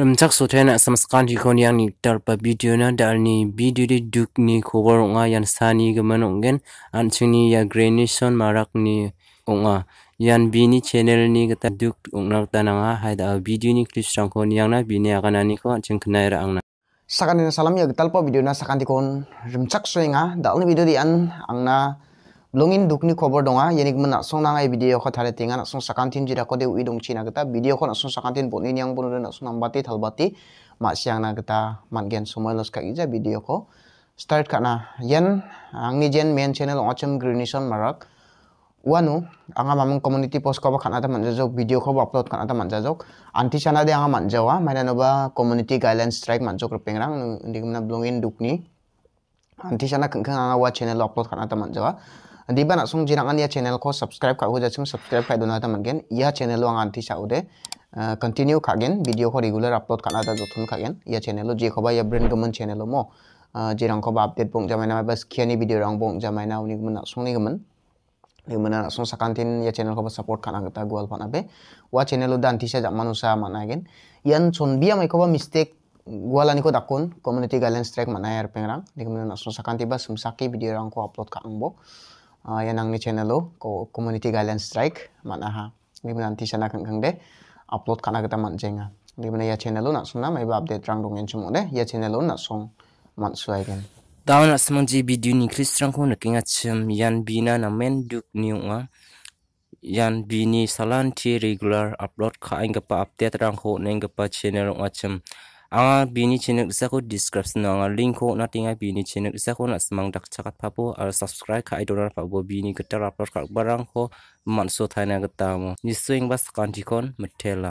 Rum tak so tena samskan hi kon yang ni tarpa video na dal ni video di duk ni kobor nga yan sani gaman ongen anchini ya granison marak ni onga yan bini channel ni kata duk ongnak hai haida video ni clips chang kon yang na bini akan ani ko anching kenai ra angna ni salam ya gital po video na di kon rum tak so nga dal ni video di an angna lungin dukni khobor donga yenik mun song nangai video kho thale tinga nasung sakantin jira ko de ui dong china gata video kho nasung sakantin boni nyang bunu nasung nambati thalbati ma siang na gata mangen semua los ka ija video kho start kana yen angni ah, jen main channel ocham greenison marak wanu anga mamung community post kau kan ada manjajok video ko upload kan ada manjajok anti sana de anga manjawa mana noba community guidelines strike manjok rupeng rang ndik mna blongin dukni anti sana kengkeng anga wa channel upload kan ada manjawa di nak sung jirang ya channel ko subscribe ka jadi cuma subscribe ka dona ta gen ia ya channel wang anti ti eh, continue ka gen video ko regular upload kana ta jotun ka gen ia ya channel lo je ko ba ia ya brand gaman channel mo eh, jirang ko ba update bong jamaina ba bas khiani video rang bong jamaina uni gaman na sung ni gaman ni gaman na sung sakantin ya channel ko ba support kana ta pa na be wa channel lo dan ti sa jamanu sa mana gen yan chon bia mai ko ba mistake guala niko dakun community guidelines strike mana air pengrang Di kemudian langsung sung sakanti ba sumsaki video rang ko upload ka angbo uh, yang nang ni channel lo ko community guideline strike mana ha ni mana nanti sana kang kang de upload kana kita man jenga ni mana ya channel lo nak sunna mai ba update rang dong cuma de ya channel lo nak song man suai gen daun asmon ji video ni trang ko nakinga chim yan bina na men duk ni wa yan bini salan ti regular upload ka ingapa update rang ho nengapa channel ngachim anga bini chinuk sa ko description anga link ko na tinga bini chinuk sa ko na smang dak chakat papo ar subscribe kha idora papo bini gitar upload kha barang ko manso thaina gata mo niswing bas kanti kon methela